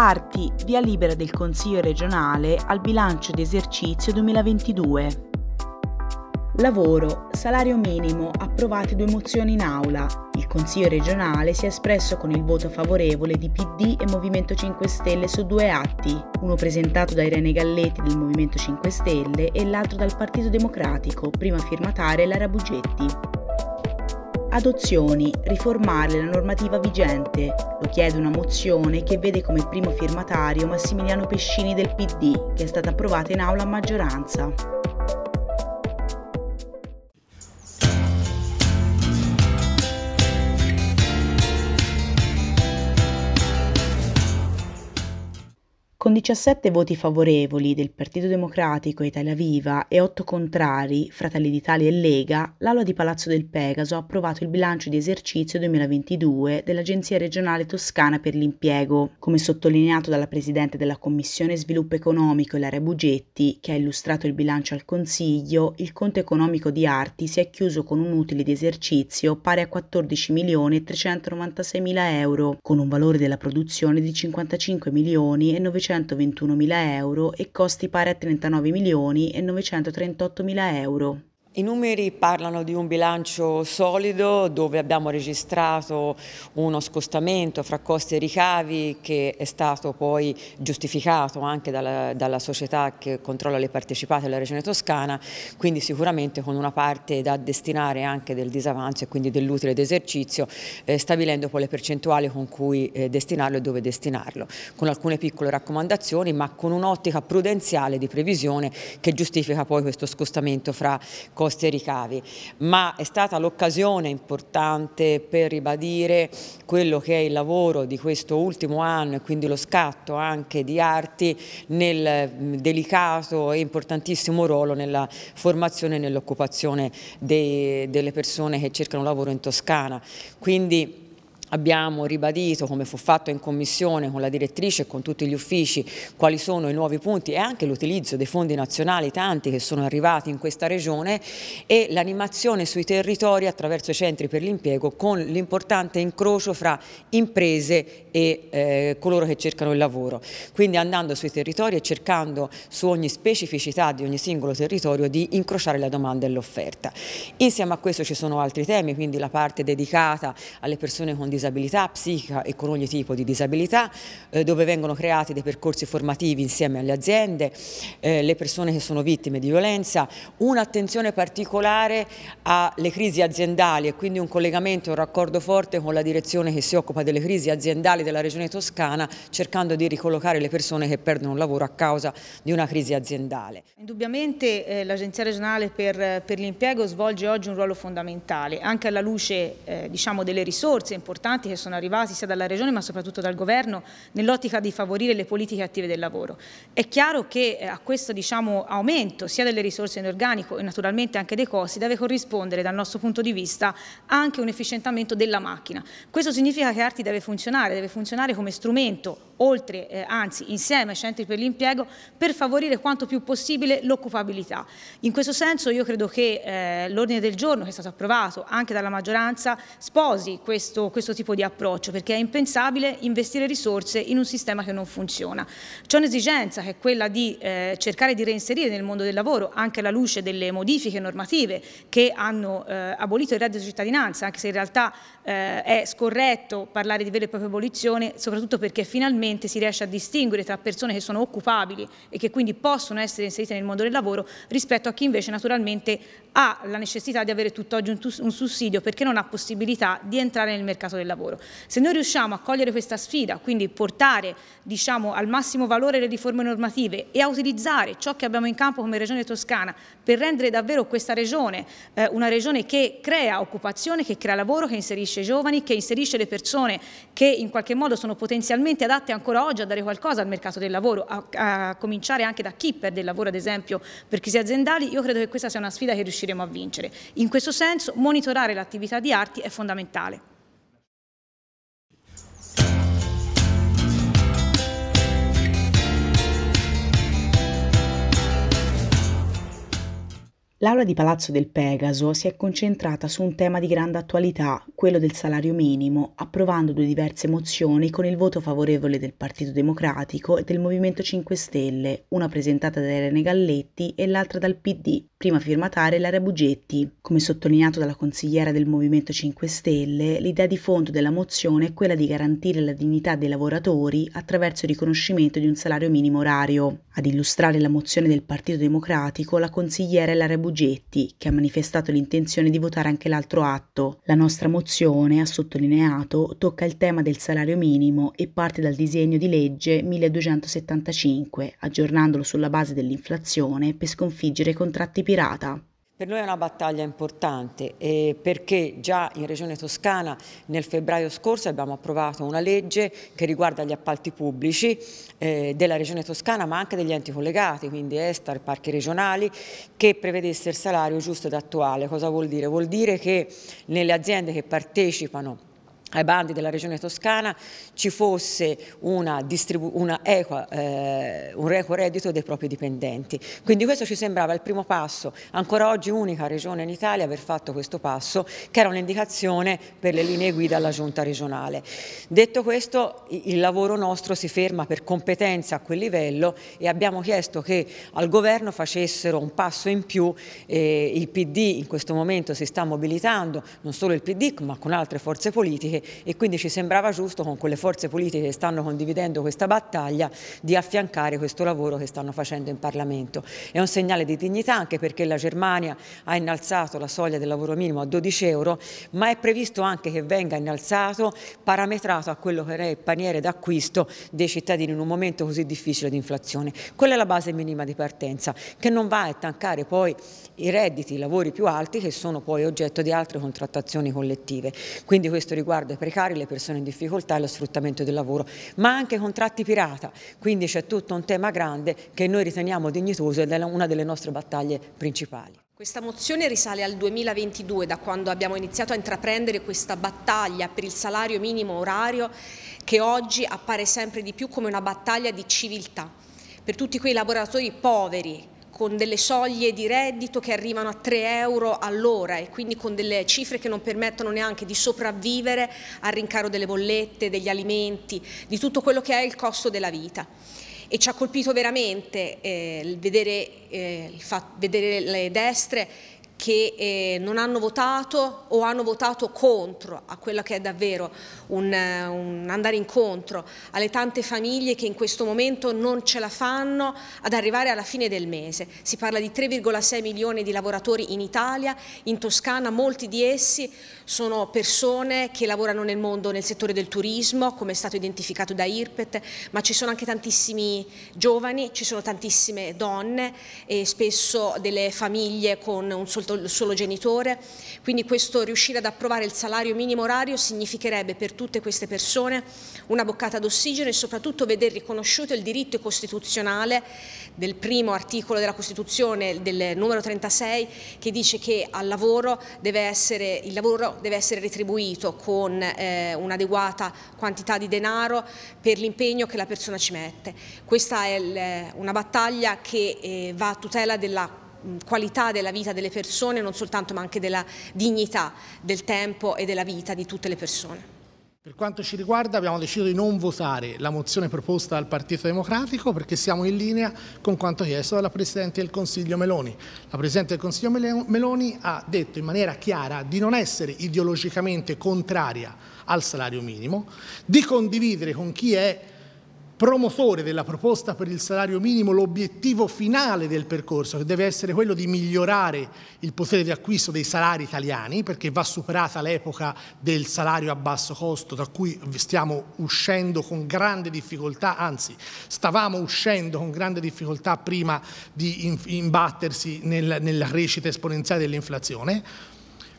Arti via libera del Consiglio regionale al bilancio di esercizio 2022. Lavoro, salario minimo, approvate due mozioni in aula. Il Consiglio regionale si è espresso con il voto favorevole di PD e Movimento 5 Stelle su due atti, uno presentato da Irene Galletti del Movimento 5 Stelle e l'altro dal Partito Democratico, prima firmataria Lara Bugetti. Adozioni, riformare la normativa vigente. Lo chiede una mozione che vede come primo firmatario Massimiliano Pescini del PD, che è stata approvata in aula a maggioranza. Con 17 voti favorevoli del Partito Democratico e Italia Viva e 8 contrari, Fratelli d'Italia e Lega, l'Aula di Palazzo del Pegaso ha approvato il bilancio di esercizio 2022 dell'Agenzia regionale toscana per l'impiego. Come sottolineato dalla Presidente della Commissione Sviluppo Economico Ilaria Bugetti, che ha illustrato il bilancio al Consiglio, il conto economico di Arti si è chiuso con un utile di esercizio pari a 14.396.000 euro, con un valore della produzione di 55.900.000 euro. 921.000 euro e costi pari a 39.938.000 euro. I numeri parlano di un bilancio solido dove abbiamo registrato uno scostamento fra costi e ricavi che è stato poi giustificato anche dalla, dalla società che controlla le partecipate della Regione Toscana, quindi sicuramente con una parte da destinare anche del disavanzo e quindi dell'utile d'esercizio, eh, stabilendo poi le percentuali con cui eh, destinarlo e dove destinarlo, con alcune piccole raccomandazioni ma con un'ottica prudenziale di previsione che giustifica poi questo scostamento fra costi costi e ricavi, ma è stata l'occasione importante per ribadire quello che è il lavoro di questo ultimo anno e quindi lo scatto anche di arti nel mm, delicato e importantissimo ruolo nella formazione e nell'occupazione delle persone che cercano lavoro in Toscana. Quindi Abbiamo ribadito, come fu fatto in commissione con la direttrice e con tutti gli uffici, quali sono i nuovi punti e anche l'utilizzo dei fondi nazionali, tanti che sono arrivati in questa regione, e l'animazione sui territori attraverso i centri per l'impiego con l'importante incrocio fra imprese e eh, coloro che cercano il lavoro. Quindi andando sui territori e cercando su ogni specificità di ogni singolo territorio di incrociare la domanda e l'offerta. Insieme a questo ci sono altri temi, quindi la parte dedicata alle persone con disabilità disabilità psichica e con ogni tipo di disabilità, eh, dove vengono creati dei percorsi formativi insieme alle aziende, eh, le persone che sono vittime di violenza, un'attenzione particolare alle crisi aziendali e quindi un collegamento, un raccordo forte con la direzione che si occupa delle crisi aziendali della Regione Toscana, cercando di ricollocare le persone che perdono il lavoro a causa di una crisi aziendale. Indubbiamente eh, l'Agenzia regionale per, per l'impiego svolge oggi un ruolo fondamentale, anche alla luce eh, diciamo, delle risorse importanti importanti che sono arrivati sia dalla Regione ma soprattutto dal Governo nell'ottica di favorire le politiche attive del lavoro. È chiaro che eh, a questo diciamo, aumento sia delle risorse in organico e naturalmente anche dei costi deve corrispondere dal nostro punto di vista anche un efficientamento della macchina. Questo significa che Arti deve funzionare, deve funzionare come strumento oltre, eh, anzi insieme ai centri per l'impiego, per favorire quanto più possibile l'occupabilità. In questo senso io credo che eh, l'ordine del giorno che è stato approvato anche dalla maggioranza sposi questo, questo tipo di approccio, perché è impensabile investire risorse in un sistema che non funziona. C'è un'esigenza che è quella di eh, cercare di reinserire nel mondo del lavoro anche alla luce delle modifiche normative che hanno eh, abolito il reddito di cittadinanza, anche se in realtà eh, è scorretto parlare di vera e propria abolizione, soprattutto perché finalmente veramente si riesce a distinguere tra persone che sono occupabili e che quindi possono essere inserite nel mondo del lavoro rispetto a chi invece naturalmente ha la necessità di avere tutt'oggi un, un sussidio perché non ha possibilità di entrare nel mercato del lavoro. Se noi riusciamo a cogliere questa sfida, quindi portare diciamo, al massimo valore le riforme normative e a utilizzare ciò che abbiamo in campo come Regione Toscana per rendere davvero questa regione eh, una regione che crea occupazione, che crea lavoro, che inserisce giovani, che inserisce le persone che in qualche modo sono potenzialmente adatte a ancora oggi a dare qualcosa al mercato del lavoro, a, a cominciare anche da chi perde il lavoro, ad esempio per crisi aziendali, io credo che questa sia una sfida che riusciremo a vincere. In questo senso monitorare l'attività di arti è fondamentale. L'aula di Palazzo del Pegaso si è concentrata su un tema di grande attualità, quello del salario minimo, approvando due diverse mozioni con il voto favorevole del Partito Democratico e del Movimento 5 Stelle, una presentata da Irene Galletti e l'altra dal PD, prima firmataria Lara Bugetti. Come sottolineato dalla consigliera del Movimento 5 Stelle, l'idea di fondo della mozione è quella di garantire la dignità dei lavoratori attraverso il riconoscimento di un salario minimo orario. Ad illustrare la mozione del Partito Democratico, la consigliera è Lara Bugetti Bugetti, che ha manifestato l'intenzione di votare anche l'altro atto. La nostra mozione, ha sottolineato, tocca il tema del salario minimo e parte dal disegno di legge 1275, aggiornandolo sulla base dell'inflazione per sconfiggere i contratti pirata. Per noi è una battaglia importante eh, perché già in Regione Toscana nel febbraio scorso abbiamo approvato una legge che riguarda gli appalti pubblici eh, della Regione Toscana ma anche degli enti collegati, quindi Estar, parchi regionali, che prevedesse il salario giusto ed attuale. Cosa vuol dire? Vuol dire che nelle aziende che partecipano ai bandi della regione toscana ci fosse una una equa, eh, un equo reddito dei propri dipendenti. Quindi questo ci sembrava il primo passo, ancora oggi unica regione in Italia aver fatto questo passo, che era un'indicazione per le linee guida alla giunta regionale. Detto questo il lavoro nostro si ferma per competenza a quel livello e abbiamo chiesto che al governo facessero un passo in più, eh, il PD in questo momento si sta mobilitando, non solo il PD ma con altre forze politiche, politiche e quindi ci sembrava giusto con quelle forze politiche che stanno condividendo questa battaglia di affiancare questo lavoro che stanno facendo in Parlamento. È un segnale di dignità anche perché la Germania ha innalzato la soglia del lavoro minimo a 12 euro ma è previsto anche che venga innalzato parametrato a quello che è il paniere d'acquisto dei cittadini in un momento così difficile di inflazione. Quella è la base minima di partenza che non va a tancare poi i redditi, i lavori più alti che sono poi oggetto di altre contrattazioni collettive. Quindi questo riguarda riguarda i precari, le persone in difficoltà e lo sfruttamento del lavoro, ma anche contratti pirata, quindi c'è tutto un tema grande che noi riteniamo dignitoso ed è una delle nostre battaglie principali. Questa mozione risale al 2022, da quando abbiamo iniziato a intraprendere questa battaglia per il salario minimo orario, che oggi appare sempre di più come una battaglia di civiltà per tutti quei lavoratori poveri con delle soglie di reddito che arrivano a 3 euro all'ora e quindi con delle cifre che non permettono neanche di sopravvivere al rincaro delle bollette, degli alimenti, di tutto quello che è il costo della vita. E ci ha colpito veramente eh, vedere, eh, il vedere le destre che eh, non hanno votato o hanno votato contro a quello che è davvero un, eh, un, andare incontro alle tante famiglie che in questo momento non ce la fanno ad arrivare alla fine del mese. Si parla di 3,6 milioni di lavoratori in Italia, in Toscana molti di essi sono persone che lavorano nel mondo nel settore del turismo, come è stato identificato da IRPET, ma ci sono anche tantissimi giovani, ci sono tantissime donne e spesso delle famiglie con un soltanto scelto il solo genitore, quindi questo riuscire ad approvare il salario minimo orario significherebbe per tutte queste persone una boccata d'ossigeno e soprattutto veder riconosciuto il diritto costituzionale del primo articolo della Costituzione, del numero 36, che dice che lavoro essere, il lavoro deve essere retribuito con eh, un'adeguata quantità di denaro per l'impegno che la persona ci mette. Questa è il, una battaglia che eh, va a tutela della qualità della vita delle persone, non soltanto ma anche della dignità del tempo e della vita di tutte le persone. Per quanto ci riguarda abbiamo deciso di non votare la mozione proposta dal Partito Democratico perché siamo in linea con quanto chiesto dalla Presidente del Consiglio Meloni. La Presidente del Consiglio Meloni ha detto in maniera chiara di non essere ideologicamente contraria al salario minimo, di condividere con chi è promotore della proposta per il salario minimo l'obiettivo finale del percorso, che deve essere quello di migliorare il potere di acquisto dei salari italiani, perché va superata l'epoca del salario a basso costo, da cui stiamo uscendo con grande difficoltà, anzi stavamo uscendo con grande difficoltà prima di imbattersi nel, nella crescita esponenziale dell'inflazione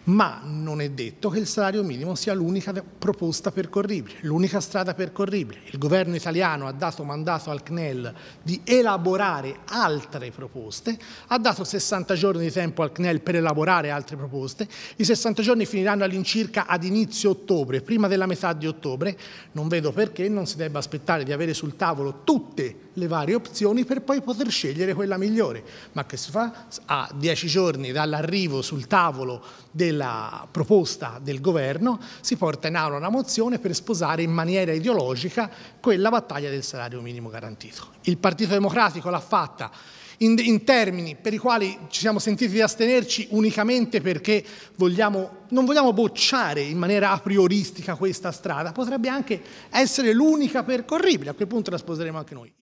ma non è detto che il salario minimo sia l'unica proposta percorribile, l'unica strada percorribile. Il governo italiano ha dato mandato al CNEL di elaborare altre proposte, ha dato 60 giorni di tempo al CNEL per elaborare altre proposte, i 60 giorni finiranno all'incirca ad inizio ottobre, prima della metà di ottobre, non vedo perché non si debba aspettare di avere sul tavolo tutte le varie opzioni per poi poter scegliere quella migliore, ma che si fa a 10 giorni dall'arrivo sul tavolo del della proposta del governo si porta in aula una mozione per sposare in maniera ideologica quella battaglia del salario minimo garantito. Il Partito Democratico l'ha fatta in, in, termini per i quali ci siamo sentiti di astenerci unicamente perché vogliamo, non vogliamo bocciare in maniera a prioristica questa strada, potrebbe anche essere l'unica percorribile, a quel punto la sposeremo anche noi.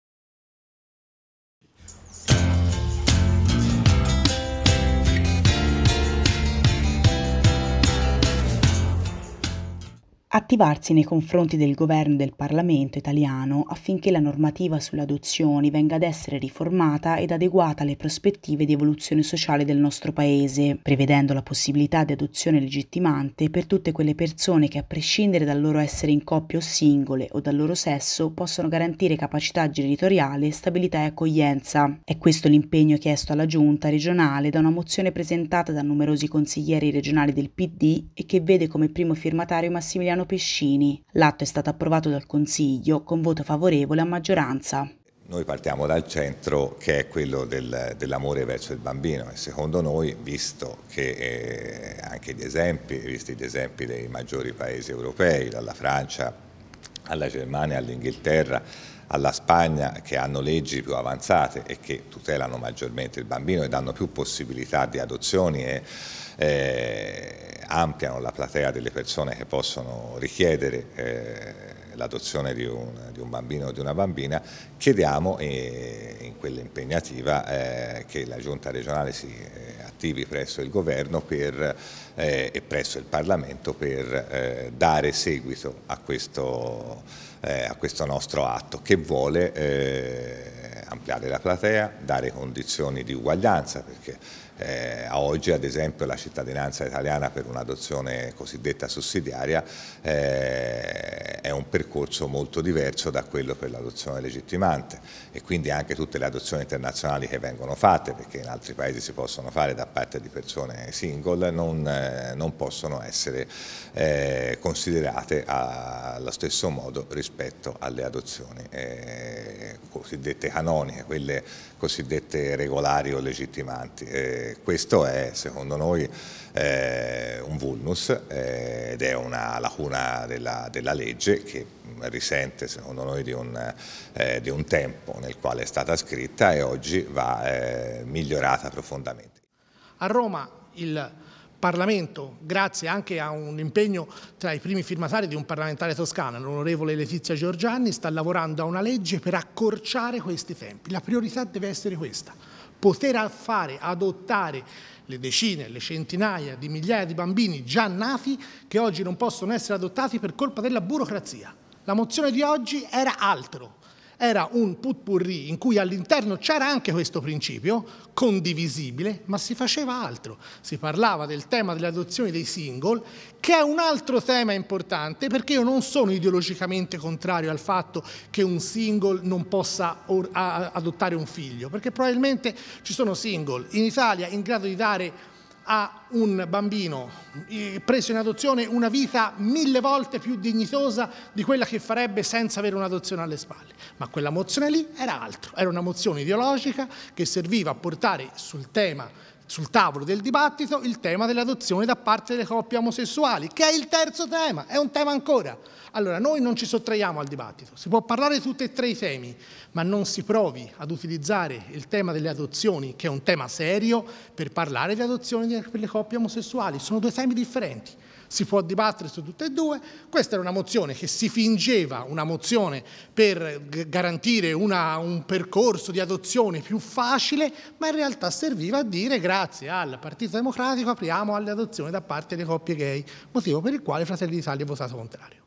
attivarsi nei confronti del governo e del Parlamento italiano affinché la normativa sulle adozioni venga ad essere riformata ed adeguata alle prospettive di evoluzione sociale del nostro Paese, prevedendo la possibilità di adozione legittimante per tutte quelle persone che a prescindere dal loro essere in coppia o singole o dal loro sesso possono garantire capacità genitoriale, stabilità e accoglienza. È questo l'impegno chiesto alla Giunta regionale da una mozione presentata da numerosi consiglieri regionali del PD e che vede come primo firmatario Massimiliano Pescini. L'atto è stato approvato dal Consiglio con voto favorevole a maggioranza. Noi partiamo dal centro che è quello del, dell'amore verso il bambino e secondo noi, visto che eh, anche gli esempi, visti gli esempi dei maggiori paesi europei, dalla Francia alla Germania, all'Inghilterra, alla Spagna che hanno leggi più avanzate e che tutelano maggiormente il bambino e danno più possibilità di adozioni e, eh, ampliano la platea delle persone che possono richiedere eh, l'adozione di, di un, bambino o di una bambina, chiediamo eh, in quell'impegnativa eh, che la giunta regionale si eh, attivi presso il governo per, eh, e presso il Parlamento per eh, dare seguito a questo, a questo, nostro atto che vuole ampliare la platea, dare condizioni di uguaglianza perché eh, a oggi ad esempio la cittadinanza italiana per un'adozione cosiddetta sussidiaria eh, è un percorso molto diverso da quello per l'adozione legittimante e quindi anche tutte le adozioni internazionali che vengono fatte perché in altri paesi si possono fare da parte di persone single non, eh, non possono essere eh, considerate allo stesso modo rispetto alle adozioni eh, cosiddette canoniche quelle cosiddette regolari o legittimanti. Eh, questo è secondo noi eh, un vulnus eh, ed è una lacuna della, della, legge che risente secondo noi di un, eh, di un, tempo nel quale è stata scritta e oggi va eh, migliorata profondamente. A Roma il Parlamento, grazie anche a un impegno tra i primi firmatari di un parlamentare toscano, l'onorevole Letizia Giorgianni, sta lavorando a una legge per accorciare questi tempi. La priorità deve essere questa, poter fare adottare le decine, le centinaia di migliaia di bambini già nati che oggi non possono essere adottati per colpa della burocrazia. La mozione di oggi era altro era un putpurri in cui all'interno c'era anche questo principio, condivisibile, ma si faceva altro. Si parlava del tema dell'adozione dei single, che è un altro tema importante, perché io non sono ideologicamente contrario al fatto che un single non possa adottare un figlio, perché probabilmente ci sono single in Italia in grado di dare a un bambino preso in adozione una vita mille volte più dignitosa di quella che farebbe senza avere un'adozione alle spalle. Ma quella mozione lì era altro, era una mozione ideologica che serviva a portare sul tema sul tavolo del dibattito il tema dell'adozione da parte delle coppie omosessuali, che è il terzo tema, è un tema ancora. Allora, noi non ci sottraiamo al dibattito, si può parlare di tutti e tre i temi, ma non si provi ad utilizzare il tema delle adozioni, che è un tema serio, per parlare di adozioni per le coppie omosessuali. Sono due temi differenti si può dibattere su tutte e due. Questa era una mozione che si fingeva una mozione per garantire una, un percorso di adozione più facile, ma in realtà serviva a dire grazie al Partito Democratico apriamo alle adozioni da parte delle coppie gay, motivo per il quale Fratelli d'Italia ha votato contrario.